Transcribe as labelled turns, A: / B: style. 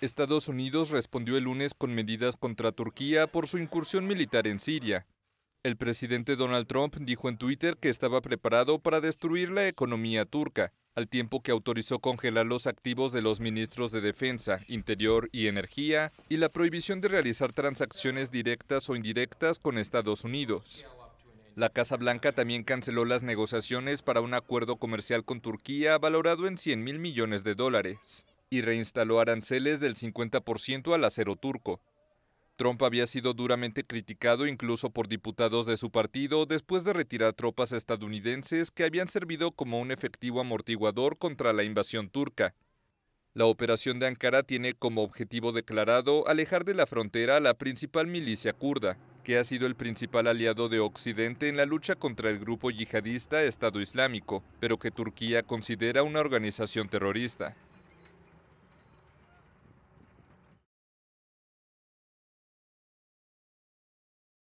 A: Estados Unidos respondió el lunes con medidas contra Turquía por su incursión militar en Siria. El presidente Donald Trump dijo en Twitter que estaba preparado para destruir la economía turca, al tiempo que autorizó congelar los activos de los ministros de Defensa, Interior y Energía y la prohibición de realizar transacciones directas o indirectas con Estados Unidos. La Casa Blanca también canceló las negociaciones para un acuerdo comercial con Turquía valorado en 100 mil millones de dólares y reinstaló aranceles del 50% al acero turco. Trump había sido duramente criticado incluso por diputados de su partido después de retirar tropas estadounidenses que habían servido como un efectivo amortiguador contra la invasión turca. La operación de Ankara tiene como objetivo declarado alejar de la frontera a la principal milicia kurda, que ha sido el principal aliado de Occidente en la lucha contra el grupo yihadista Estado Islámico, pero que Turquía considera una organización terrorista.